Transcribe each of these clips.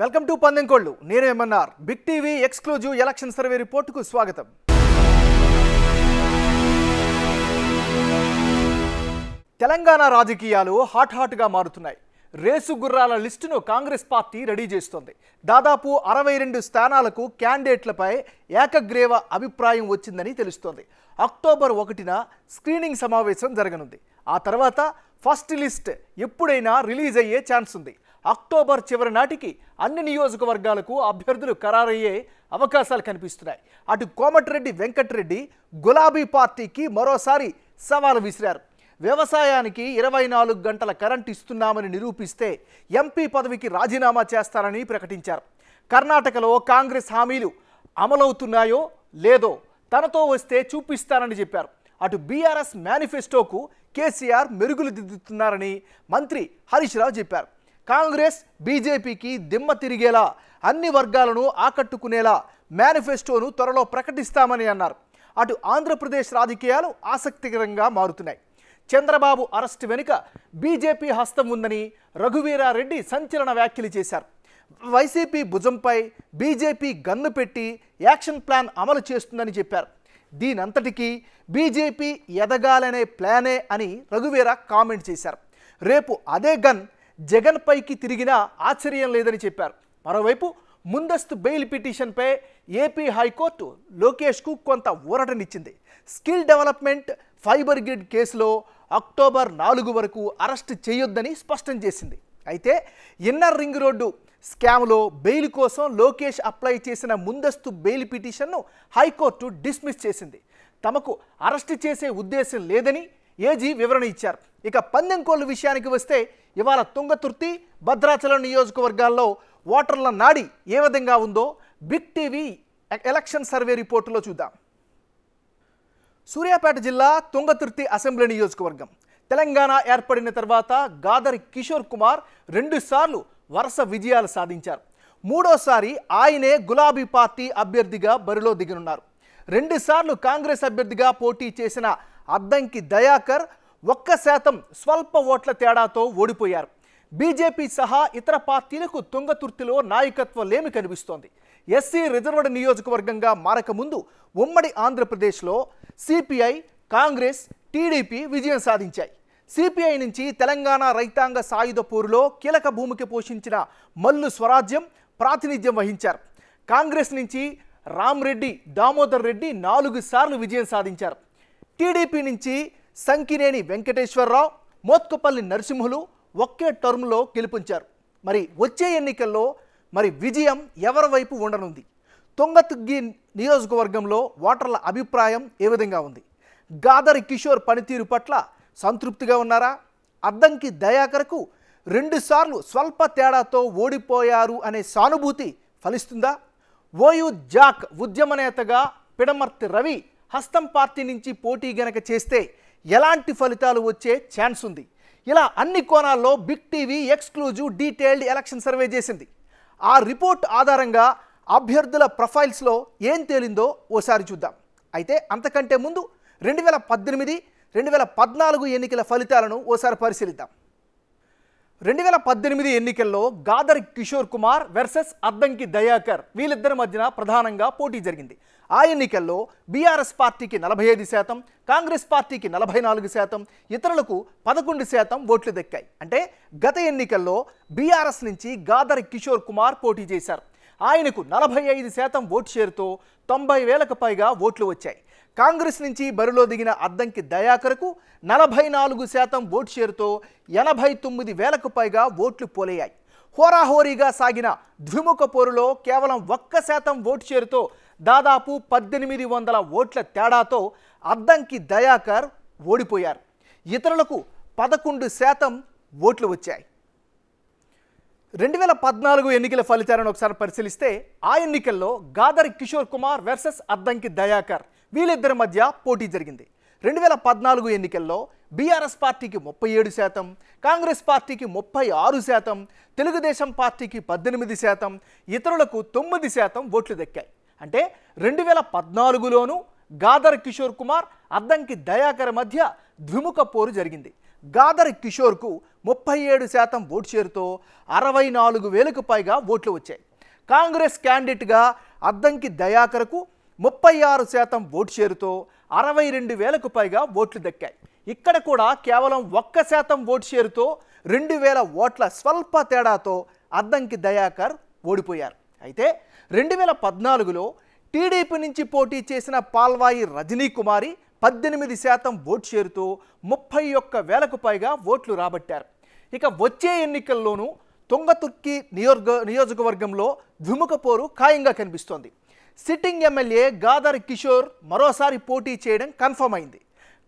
welcome to పందెంకోళ్ళు MNR big TV exclusive election survey రిపోర్టుకు స్వాగతం తెలంగాణ రాజకీయాలు హాట్ హాట్గా మారుతున్నాయి రేసు గుర్రాల లిస్టును కాంగ్రెస్ పార్టీ రెడీ చేస్తోంది దాదాపు అరవై రెండు స్థానాలకు క్యాండిడేట్లపై ఏకగ్రేవ అభిప్రాయం వచ్చిందని తెలుస్తోంది అక్టోబర్ ఒకటిన స్క్రీనింగ్ సమావేశం జరగనుంది ఆ తర్వాత ఫస్ట్ లిస్ట్ ఎప్పుడైనా రిలీజ్ అయ్యే ఛాన్స్ ఉంది అక్టోబర్ చివరి నాటికి అన్ని నియోజకవర్గాలకు అభ్యర్థులు ఖరారయ్యే అవకాశాలు కనిపిస్తున్నాయి అటు కోమటిరెడ్డి వెంకటరెడ్డి గులాబీ పార్టీకి మరోసారి సవాలు విసిరారు వ్యవసాయానికి ఇరవై నాలుగు గంటల కరెంట్ ఇస్తున్నామని నిరూపిస్తే ఎంపీ పదవికి రాజీనామా చేస్తారని ప్రకటించారు కర్ణాటకలో కాంగ్రెస్ హామీలు అమలవుతున్నాయో లేదో తనతో వస్తే చూపిస్తానని చెప్పారు అటు బీఆర్ఎస్ మేనిఫెస్టోకు కేసీఆర్ మెరుగులు దిద్దుతున్నారని మంత్రి హరీష్ రావు చెప్పారు కాంగ్రెస్ బీజేపీకి దిమ్మ తిరిగేలా అన్ని వర్గాలను ఆకట్టుకునేలా మేనిఫెస్టోను త్వరలో ప్రకటిస్తామని అన్నారు అటు ఆంధ్రప్రదేశ్ రాజకీయాలు ఆసక్తికరంగా మారుతున్నాయి చంద్రబాబు అరెస్ట్ వెనుక బీజేపీ హస్తం ఉందని రఘువీరారెడ్డి సంచలన వ్యాఖ్యలు చేశారు వైసీపీ భుజంపై బీజేపీ గన్ను పెట్టి యాక్షన్ ప్లాన్ అమలు చేస్తుందని చెప్పారు దీనంతటికీ బీజేపీ ఎదగాలనే ప్లానే అని రఘువీర కామెంట్ చేశారు రేపు అదే గన్ జగన్ పైకి తిరిగినా ఆశ్చర్యం లేదని చెప్పారు మరోవైపు ముందస్తు బెయిల్ పిటిషన్పై ఏపీ హైకోర్టు లోకేష్కు కొంత ఊరటనిచ్చింది స్కిల్ డెవలప్మెంట్ ఫైబర్ గ్రిడ్ కేసులో అక్టోబర్ నాలుగు వరకు అరెస్ట్ చేయొద్దని స్పష్టం చేసింది అయితే ఇన్నర్ రింగ్ రోడ్డు స్కామ్లో బెయిల్ కోసం లోకేష్ అప్లై చేసిన ముందస్తు బెయిల్ పిటిషన్ను హైకోర్టు డిస్మిస్ చేసింది తమకు అరెస్ట్ చేసే ఉద్దేశం లేదని ఏజీ వివరణ ఇచ్చారు ఇక పందెం కోళ్ళ విషయానికి వస్తే ఇవాళ తుంగతుర్తి భద్రాచలం నియోజకవర్గాల్లో ఓటర్ల నాడి ఏ విధంగా ఉందో బిగ్ టీవీ ఎలక్షన్ సర్వే రిపోర్టులో చూద్దాం సూర్యాపేట జిల్లా తుంగతుర్తి అసెంబ్లీ నియోజకవర్గం తెలంగాణ ఏర్పడిన తర్వాత గాదరి కిషోర్ కుమార్ రెండుసార్లు వరుస విజయాలు సాధించారు మూడోసారి ఆయనే గులాబీ పార్టీ అభ్యర్థిగా బరిలో దిగనున్నారు రెండుసార్లు కాంగ్రెస్ అభ్యర్థిగా పోటీ చేసిన అద్దంకి దయాకర్ ఒక్క శాతం స్వల్ప ఓట్ల తేడాతో ఓడిపోయారు బీజేపీ సహా ఇతర పార్టీలకు తుంగతుర్తిలో నాయకత్వలేమి కనిపిస్తోంది ఎస్సీ రిజర్వ్డ్ నియోజకవర్గంగా మారకముందు ఉమ్మడి ఆంధ్రప్రదేశ్లో సిపిఐ కాంగ్రెస్ టీడీపీ విజయం సాధించాయి సిపిఐ నుంచి తెలంగాణ రైతాంగ సాయుధ పోరులో కీలక భూమికి పోషించిన మల్లు స్వరాజ్యం ప్రాతినిధ్యం వహించారు కాంగ్రెస్ నుంచి రామ్రెడ్డి దామోదర్ రెడ్డి నాలుగు సార్లు విజయం సాధించారు టీడీపీ నుంచి సంకినేని వెంకటేశ్వరరావు మోత్కుపల్లి నరసింహులు ఒకే టర్మ్లో గెలిపించారు మరి వచ్చే ఎన్నికల్లో మరి విజయం ఎవరి వైపు ఉండనుంది తుంగతుగ్గి నియోజకవర్గంలో ఓటర్ల అభిప్రాయం ఏ విధంగా ఉంది గాదరి కిషోర్ పనితీరు పట్ల సంతృప్తిగా ఉన్నారా అద్దంకి దయాకరకు రెండుసార్లు స్వల్ప తేడాతో ఓడిపోయారు అనే సానుభూతి ఫలిస్తుందా ఓయు జాక్ ఉద్యమ నేతగా పిడమర్తి రవి హస్తం పార్టీ నుంచి పోటీ గనక చేస్తే ఎలాంటి ఫలితాలు వచ్చే ఛాన్స్ ఉంది ఇలా అన్ని కోణాల్లో big TV exclusive detailed election survey చేసింది ఆ రిపోర్ట్ ఆధారంగా అభ్యర్థుల ప్రొఫైల్స్లో ఏం తేలిందో ఓసారి చూద్దాం అయితే అంతకంటే ముందు రెండు వేల పద్దెనిమిది రెండు వేల పద్నాలుగు ఎన్నికల ఫలితాలను ఓసారి పరిశీలిద్దాం రెండు వేల పద్దెనిమిది ఎన్నికల్లో గాదర్ కిషోర్ కుమార్ వెర్సెస్ అద్దంకి దయాకర్ వీళ్ళిద్దరి మధ్యన ప్రధానంగా పోటీ జరిగింది ఆ ఎన్నికల్లో బీఆర్ఎస్ పార్టీకి నలభై ఐదు శాతం కాంగ్రెస్ పార్టీకి నలభై నాలుగు శాతం ఇతరులకు పదకొండు శాతం ఓట్లు దక్కాయి అంటే గత ఎన్నికల్లో బీఆర్ఎస్ నుంచి గాదర్ కిషోర్ కుమార్ పోటీ చేశారు ఆయనకు నలభై ఐదు శాతం ఓటు షేర్తో తొంభై వేలకు పైగా ఓట్లు వచ్చాయి కాంగ్రెస్ నుంచి బరిలో దిగిన అద్దంకి దయాకరకు నలభై నాలుగు శాతం ఓటు షేరుతో ఎనభై తొమ్మిది వేలకు పైగా ఓట్లు పోలయ్యాయి హోరాహోరీగా సాగిన ద్విముఖ పోరులో కేవలం ఒక్క శాతం ఓటు షేరుతో దాదాపు పద్దెనిమిది వందల ఓట్ల తేడాతో అద్దంకి దయాకర్ ఓడిపోయారు ఇతరులకు పదకొండు శాతం ఓట్లు వచ్చాయి రెండు వేల పద్నాలుగు ఎన్నికల ఫలితాలను ఒకసారి పరిశీలిస్తే ఆ ఎన్నికల్లో గాదర్ కిషోర్ కుమార్ వర్సెస్ అద్దంకి దయాకర్ వీళ్ళిద్దరి మధ్య పోటీ జరిగింది రెండు వేల పద్నాలుగు ఎన్నికల్లో బీఆర్ఎస్ పార్టీకి ముప్పై ఏడు శాతం కాంగ్రెస్ పార్టీకి ముప్పై ఆరు శాతం తెలుగుదేశం పార్టీకి పద్దెనిమిది శాతం ఇతరులకు తొమ్మిది శాతం ఓట్లు దక్కాయి అంటే రెండు వేల పద్నాలుగులోనూ గాదర్ కిషోర్ కుమార్ అద్దంకి దయాకర్ మధ్య ద్విముఖ పోరు జరిగింది గాదర్ కిషోర్కు ముప్పై ఏడు శాతం ఓటు చేరుతో అరవై నాలుగు వేలకు పైగా ఓట్లు వచ్చాయి కాంగ్రెస్ క్యాండిడేట్గా అద్దంకి దయాకర్కు ముప్పై ఆరు శాతం ఓటు షేరుతో అరవై రెండు వేలకు పైగా ఓట్లు దక్కాయి ఇక్కడ కూడా కేవలం ఒక్క శాతం ఓటు షేరుతో రెండు వేల ఓట్ల స్వల్ప తేడాతో అద్దంకి దయాకర్ ఓడిపోయారు అయితే రెండు వేల పద్నాలుగులో టీడీపీ నుంచి పోటీ చేసిన పాల్వాయి రజనీ కుమారి పద్దెనిమిది శాతం ఓటు షేరుతో ముప్పై ఒక్క వేలకు పైగా ఓట్లు రాబట్టారు ఇక వచ్చే ఎన్నికల్లోనూ తుంగతుర్కి నియోజక నియోజకవర్గంలో ద్విముఖ పోరు ఖాయంగా కనిపిస్తోంది సిట్టింగ్ ఎమ్మెల్యే గాదర్ కిషోర్ మరోసారి పోటీ చేయడం కన్ఫర్మ్ అయింది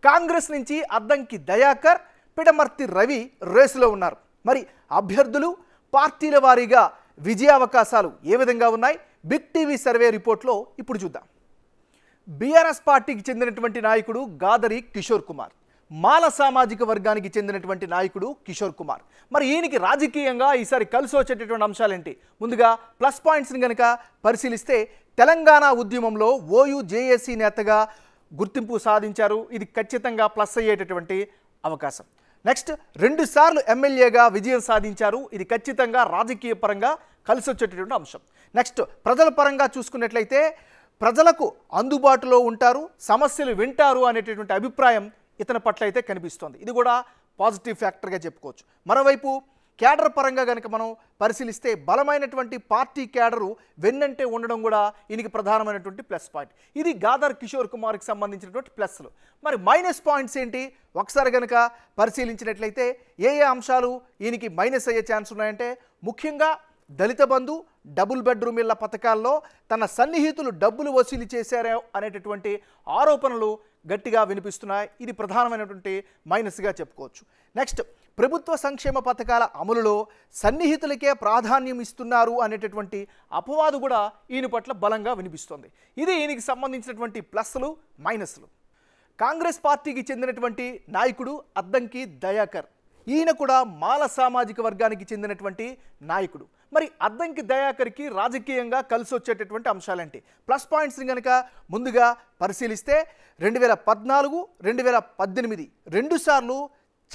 కాంగ్రెస్ నుంచి అద్దంకి దయాకర్ పిడమర్తి రవి రేసులో ఉన్నారు మరి అభ్యర్థులు పార్టీల వారీగా విజయావకాశాలు ఏ విధంగా ఉన్నాయి బిగ్ టీవీ సర్వే రిపోర్ట్లో ఇప్పుడు చూద్దాం బీఆర్ఎస్ పార్టీకి చెందినటువంటి నాయకుడు గాదరి కిషోర్ కుమార్ మాల సామాజిక వర్గానికి చెందినటువంటి నాయకుడు కిషోర్ కుమార్ మరి ఈయనకి రాజకీయంగా ఈసారి కలిసి వచ్చేటటువంటి అంశాలేంటి ముందుగా ప్లస్ పాయింట్స్ని కనుక పరిశీలిస్తే తెలంగాణ ఉద్యమంలో ఓయూ జేఏసీ నేతగా గుర్తింపు సాధించారు ఇది ఖచ్చితంగా ప్లస్ అయ్యేటటువంటి అవకాశం నెక్స్ట్ రెండుసార్లు ఎమ్మెల్యేగా విజయం సాధించారు ఇది ఖచ్చితంగా రాజకీయ పరంగా కలిసి వచ్చేటటువంటి అంశం నెక్స్ట్ ప్రజల పరంగా చూసుకున్నట్లయితే ప్రజలకు అందుబాటులో ఉంటారు సమస్యలు వింటారు అనేటటువంటి అభిప్రాయం ఇతని పట్ల అయితే కనిపిస్తోంది ఇది కూడా పాజిటివ్ ఫ్యాక్టర్గా చెప్పుకోవచ్చు మరోవైపు క్యాడర్ పరంగా కనుక మనం పరిశీలిస్తే బలమైనటువంటి పార్టీ క్యాడరు వెన్నంటే ఉండడం కూడా ఈయనకి ప్రధానమైనటువంటి ప్లస్ పాయింట్ ఇది గాదర్ కిషోర్ కుమార్కి సంబంధించినటువంటి ప్లస్లు మరి మైనస్ పాయింట్స్ ఏంటి ఒకసారి కనుక పరిశీలించినట్లయితే ఏ ఏ అంశాలు ఈయనకి మైనస్ అయ్యే ఛాన్స్ ఉన్నాయంటే ముఖ్యంగా దళిత బంధు డబుల్ బెడ్రూమ్ ఇళ్ల పథకాల్లో తన సన్నిహితులు డబ్బులు వసూలు చేశారా అనేటటువంటి ఆరోపణలు గట్టిగా వినిపిస్తున్నాయి ఇది ప్రధానమైనటువంటి మైనస్గా చెప్పుకోవచ్చు నెక్స్ట్ ప్రభుత్వ సంక్షేమ పథకాల అమలులో సన్నిహితులకే ప్రాధాన్యం ఇస్తున్నారు అనేటటువంటి అపవాదు కూడా ఈయన పట్ల బలంగా వినిపిస్తుంది ఇది ఈయనకి సంబంధించినటువంటి ప్లస్లు మైనస్లు కాంగ్రెస్ పార్టీకి చెందినటువంటి నాయకుడు అద్దంకి దయాకర్ ఈయన కూడా మాల సామాజిక వర్గానికి చెందినటువంటి నాయకుడు మరి అద్దంకి దయాకర్కి రాజకీయంగా కలిసి వచ్చేటటువంటి అంశాలంటే ప్లస్ పాయింట్స్ని కనుక ముందుగా పరిశీలిస్తే రెండు వేల పద్నాలుగు రెండు వేల పద్దెనిమిది రెండుసార్లు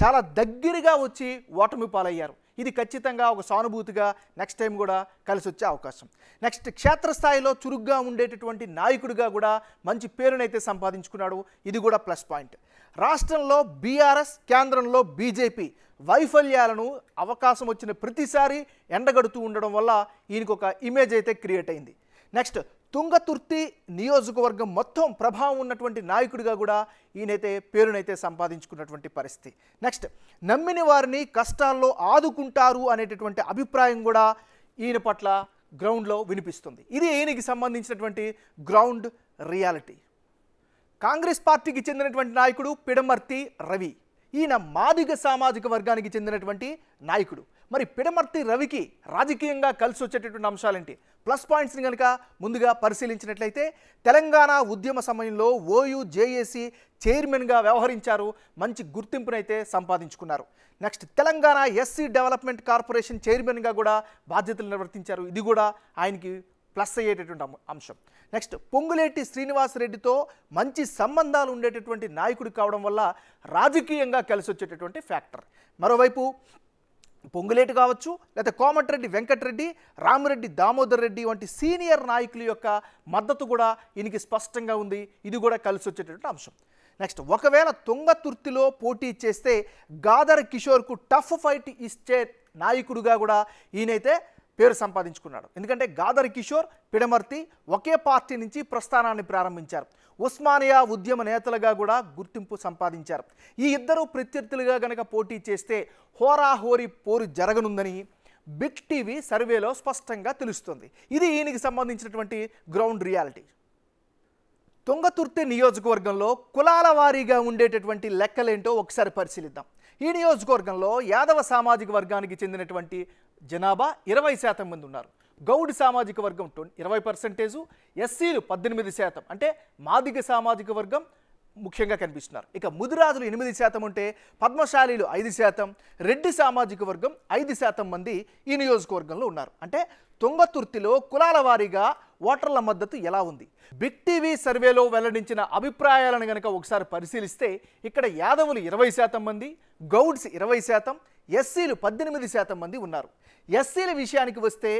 చాలా దగ్గరగా వచ్చి ఓటమి పాలయ్యారు ఇది ఖచ్చితంగా ఒక సానుభూతిగా నెక్స్ట్ టైం కూడా కలిసి వచ్చే అవకాశం నెక్స్ట్ క్షేత్రస్థాయిలో చురుగ్గా ఉండేటటువంటి నాయకుడిగా కూడా మంచి పేరునైతే సంపాదించుకున్నాడు ఇది కూడా ప్లస్ పాయింట్ రాష్ట్రంలో బీఆర్ఎస్ కేంద్రంలో బీజేపీ వైఫల్యాలను అవకాశం వచ్చిన ప్రతిసారి ఎండగడుతూ ఉండడం వల్ల ఈయనకు ఒక ఇమేజ్ అయితే క్రియేట్ అయింది నెక్స్ట్ తుంగతుర్తి నియోజకవర్గం మొత్తం ప్రభావం ఉన్నటువంటి నాయకుడిగా కూడా ఈయనైతే పేరునైతే సంపాదించుకున్నటువంటి పరిస్థితి నెక్స్ట్ నమ్మిన వారిని కష్టాల్లో ఆదుకుంటారు అనేటటువంటి అభిప్రాయం కూడా ఈయన పట్ల గ్రౌండ్లో వినిపిస్తుంది ఇది ఈయనకి సంబంధించినటువంటి గ్రౌండ్ రియాలిటీ కాంగ్రెస్ పార్టీకి చెందినటువంటి నాయకుడు పిడమర్తి రవి ఈయన మాదిగ సామాజిక వర్గానికి చెందినటువంటి నాయకుడు మరి పిడమర్తి రవికి రాజకీయంగా కలిసి వచ్చేటటువంటి అంశాలేంటి ప్లస్ పాయింట్స్ని కనుక ముందుగా పరిశీలించినట్లయితే తెలంగాణ ఉద్యమ సమయంలో ఓయూ జేఏసీ చైర్మన్గా వ్యవహరించారు మంచి గుర్తింపునైతే సంపాదించుకున్నారు next Telangana SC development corporation చైర్మన్గా కూడా బాధ్యతలు నిర్వర్తించారు ఇది కూడా ఆయనకి ప్లస్ అయ్యేటటువంటి అంశం నెక్స్ట్ పొంగులేటి శ్రీనివాసరెడ్డితో మంచి సంబంధాలు ఉండేటటువంటి నాయకుడు కావడం వల్ల రాజకీయంగా కలిసి వచ్చేటటువంటి ఫ్యాక్టర్ మరోవైపు పొంగులేటి కావచ్చు లేకపోతే కోమటిరెడ్డి వెంకటరెడ్డి రామిరెడ్డి దామోదర్ రెడ్డి వంటి సీనియర్ నాయకుల యొక్క మద్దతు కూడా ఈయనకి స్పష్టంగా ఉంది ఇది కూడా కలిసి వచ్చేటటువంటి అంశం నెక్స్ట్ ఒకవేళ తుంగతుర్తిలో పోటీ చేస్తే గాదర్ కిషోర్కు టఫ్ ఫైట్ ఇచ్చే నాయకుడుగా కూడా ఈయనైతే పేరు సంపాదించుకున్నాడు ఎందుకంటే గాదర్ కిషోర్ పిడమర్తి ఒకే పార్టీ నుంచి ప్రస్థానాన్ని ప్రారంభించారు ఉస్మానియా ఉద్యమ నేతలుగా కూడా గుర్తింపు సంపాదించారు ఈ ఇద్దరు ప్రత్యర్థులుగా గనక పోటీ చేస్తే హోరాహోరీ పోరు జరగనుందని బిగ్ టీవీ సర్వేలో స్పష్టంగా తెలుస్తుంది ఇది ఈయనకి సంబంధించినటువంటి గ్రౌండ్ రియాలిటీ తుంగతుర్తి నియోజకవర్గంలో కులాల వారీగా ఉండేటటువంటి లెక్కలేంటో ఒకసారి పరిశీలిద్దాం ఈ నియోజకవర్గంలో యాదవ సామాజిక వర్గానికి చెందినటువంటి జనాభా ఇరవై శాతం మంది ఉన్నారు గౌడ్ సామాజిక వర్గం ట్వంటీ ఇరవై పర్సెంటేజు ఎస్సీలు పద్దెనిమిది శాతం అంటే మాదిగ సామాజిక వర్గం ముఖ్యంగా కనిపిస్తున్నారు ఇక ముదిరాజులు ఎనిమిది శాతం ఉంటే పద్మశాలీలు ఐదు శాతం రెడ్డి సామాజిక వర్గం ఐదు శాతం మంది ఈ నియోజకవర్గంలో ఉన్నారు అంటే తుంగతుర్తిలో కులాల వారీగా ఓటర్ల మద్దతు ఎలా ఉంది బిగ్ టీవీ సర్వేలో వెల్లడించిన అభిప్రాయాలను గనక ఒకసారి పరిశీలిస్తే ఇక్కడ యాదవులు ఇరవై శాతం మంది గౌడ్స్ ఇరవై శాతం ఎస్సీలు పద్దెనిమిది శాతం మంది ఉన్నారు ఎస్సీల విషయానికి వస్తే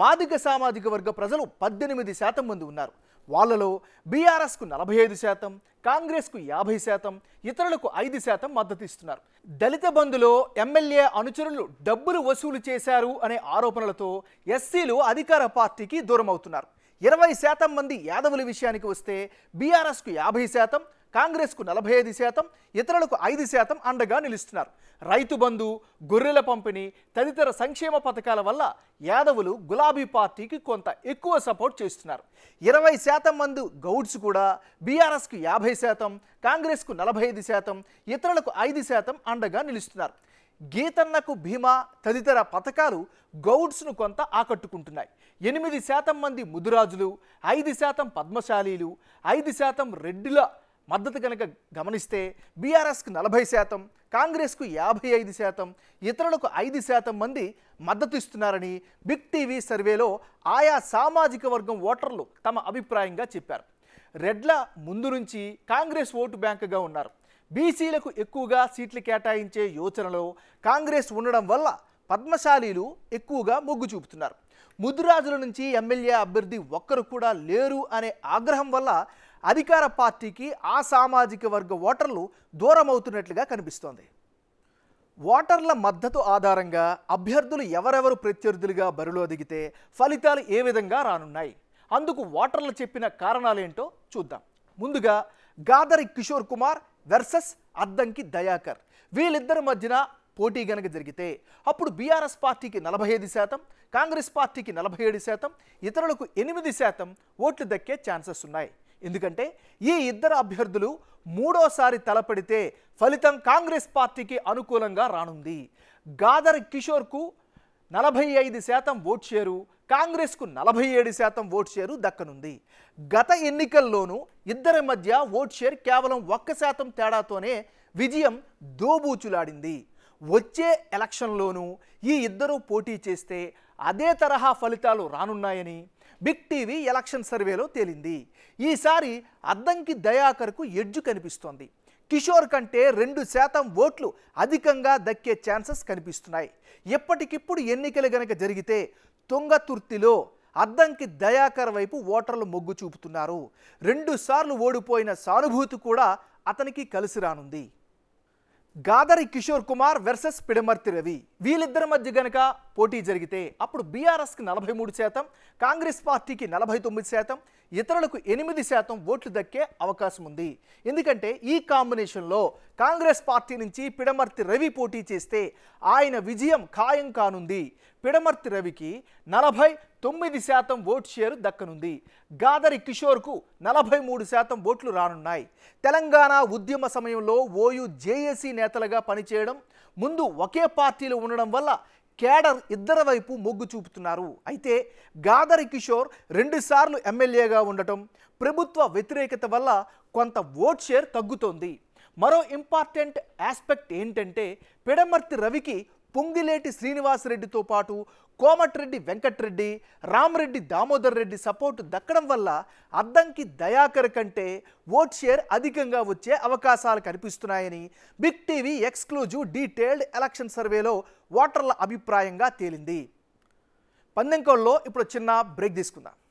మాదిక సామాజిక వర్గ ప్రజలు పద్దెనిమిది శాతం మంది ఉన్నారు వాళ్ళలో బీఆర్ఎస్కు నలభై ఐదు శాతం కాంగ్రెస్కు యాభై శాతం ఇతరులకు ఐదు శాతం మద్దతు ఇస్తున్నారు దళిత బంధులో ఎమ్మెల్యే అనుచరులు డబ్బులు వసూలు చేశారు అనే ఆరోపణలతో ఎస్సీలు అధికార పార్టీకి దూరం అవుతున్నారు ఇరవై శాతం మంది యాదవుల విషయానికి వస్తే బీఆర్ఎస్కు యాభై శాతం కాంగ్రెస్కు నలభై ఐదు శాతం ఇతరులకు ఐదు శాతం అండగా నిలుస్తున్నారు రైతు బంధు గొర్రెల పంపిణీ తదితర సంక్షేమ పథకాల వల్ల యాదవులు గులాబీ పార్టీకి కొంత ఎక్కువ సపోర్ట్ చేస్తున్నారు ఇరవై శాతం మంది గౌడ్స్ కూడా బీఆర్ఎస్కు యాభై శాతం కాంగ్రెస్కు నలభై ఐదు శాతం ఇతరులకు ఐదు శాతం అండగా నిలుస్తున్నారు గీతన్నకు భీమా తదితర పథకాలు గౌడ్స్ను కొంత ఆకట్టుకుంటున్నాయి ఎనిమిది శాతం మంది ముదురాజులు ఐదు శాతం పద్మశాలీలు ఐదు శాతం రెడ్డిల మద్దతు కనుక గమనిస్తే బీఆర్ఎస్కి నలభై శాతం కాంగ్రెస్కు యాభై ఐదు శాతం ఇతరులకు ఐదు శాతం మంది మద్దతు ఇస్తున్నారని బిగ్ టీవీ సర్వేలో ఆయా సామాజిక వర్గం ఓటర్లు తమ అభిప్రాయంగా చెప్పారు రెడ్ల ముందు నుంచి కాంగ్రెస్ ఓటు బ్యాంకుగా ఉన్నారు బీసీలకు ఎక్కువగా సీట్లు కేటాయించే యోచనలో కాంగ్రెస్ ఉండడం వల్ల పద్మశాలీలు ఎక్కువగా మొగ్గు చూపుతున్నారు ముదురాజుల నుంచి ఎమ్మెల్యే అభ్యర్థి ఒక్కరు కూడా లేరు అనే ఆగ్రహం వల్ల అధికార పార్టీకి ఆ సామాజిక వర్గ ఓటర్లు దూరం అవుతున్నట్లుగా కనిపిస్తోంది ఓటర్ల మద్దతు ఆధారంగా అభ్యర్థులు ఎవరెవరు ప్రత్యర్థులుగా బరిలో దిగితే ఫలితాలు ఏ విధంగా రానున్నాయి అందుకు ఓటర్లు చెప్పిన కారణాలేంటో చూద్దాం ముందుగా గాదరి కిషోర్ కుమార్ వెర్సస్ అద్దంకి దయాకర్ వీళ్ళిద్దరి మధ్యన పోటీ గనక జరిగితే అప్పుడు బీఆర్ఎస్ పార్టీకి నలభై ఐదు శాతం కాంగ్రెస్ పార్టీకి నలభై ఏడు శాతం ఇతరులకు ఎనిమిది శాతం ఓట్లు దక్కే ఛాన్సెస్ ఉన్నాయి ఎందుకంటే ఈ ఇద్దరు అభ్యర్థులు మూడోసారి తలపడితే ఫలితం కాంగ్రెస్ పార్టీకి అనుకూలంగా రానుంది గాదర్ కిషోర్కు నలభై ఐదు శాతం ఓట్ షేరు కాంగ్రెస్కు నలభై ఏడు శాతం ఓట్ షేరు దక్కనుంది గత ఎన్నికల్లోనూ ఇద్దరి మధ్య ఓట్ షేర్ కేవలం ఒక్క శాతం తేడాతోనే విజయం దోబూచులాడింది వచ్చే ఎలక్షన్లోనూ ఈ ఇద్దరూ పోటీ చేస్తే అదే తరహా ఫలితాలు రానున్నాయని బిగ్ టీవీ ఎలక్షన్ సర్వేలో తేలింది ఈసారి అద్దంకి దయాకర్కు ఎడ్జు కనిపిస్తోంది కిషోర్ కంటే రెండు శాతం ఓట్లు అధికంగా దక్కే ఛాన్సెస్ కనిపిస్తున్నాయి ఎప్పటికిప్పుడు ఎన్నికలు గనక జరిగితే తుంగతుర్తిలో అద్దంకి దయాకర్ వైపు ఓటర్లు మొగ్గు చూపుతున్నారు రెండుసార్లు ఓడిపోయిన సానుభూతి కూడా అతనికి కలిసి రానుంది గాదరి కిషోర్ కుమార్ వెర్సెస్ పిడమర్తి రవి వీళ్ళిద్దరి మధ్య గనక పోటీ జరిగితే అప్పుడు బీఆర్ఎస్కి నలభై మూడు శాతం కాంగ్రెస్ పార్టీకి నలభై తొమ్మిది శాతం ఇతరులకు ఎనిమిది శాతం ఓట్లు దక్కే అవకాశం ఉంది ఎందుకంటే ఈ కాంబినేషన్లో కాంగ్రెస్ పార్టీ నుంచి పిడమర్తి రవి పోటీ చేస్తే ఆయన విజయం ఖాయం కానుంది పిడమర్తి రవికి నలభై తొమ్మిది శాతం ఓట్ షేర్ దక్కనుంది గాదరి కిషోర్కు నలభై మూడు శాతం ఓట్లు రానున్నాయి తెలంగాణ ఉద్యమ సమయంలో ఓయు జేఏసీ నేతలుగా పనిచేయడం ముందు ఒకే పార్టీలో ఉండడం వల్ల కేడర్ ఇద్దరి వైపు మొగ్గు చూపుతున్నారు అయితే గాదరి కిషోర్ రెండుసార్లు ఎమ్మెల్యేగా ఉండటం ప్రభుత్వ వ్యతిరేకత వల్ల కొంత ఓట్ షేర్ తగ్గుతోంది మరో ఇంపార్టెంట్ ఆస్పెక్ట్ ఏంటంటే పిడమర్తి రవికి పొంగిలేటి శ్రీనివాసరెడ్డితో పాటు కోమటిరెడ్డి వెంకట్రెడ్డి రామరెడ్డి దామోదర్ రెడ్డి సపోర్టు దక్కడం వల్ల అద్దంకి దయాకర్ కంటే ఓట్ షేర్ అధికంగా వచ్చే అవకాశాలు కనిపిస్తున్నాయని big TV exclusive detailed election సర్వేలో ఓటర్ల అభిప్రాయంగా తేలింది పందెంకోళ్ళలో ఇప్పుడు చిన్న బ్రేక్ తీసుకుందాం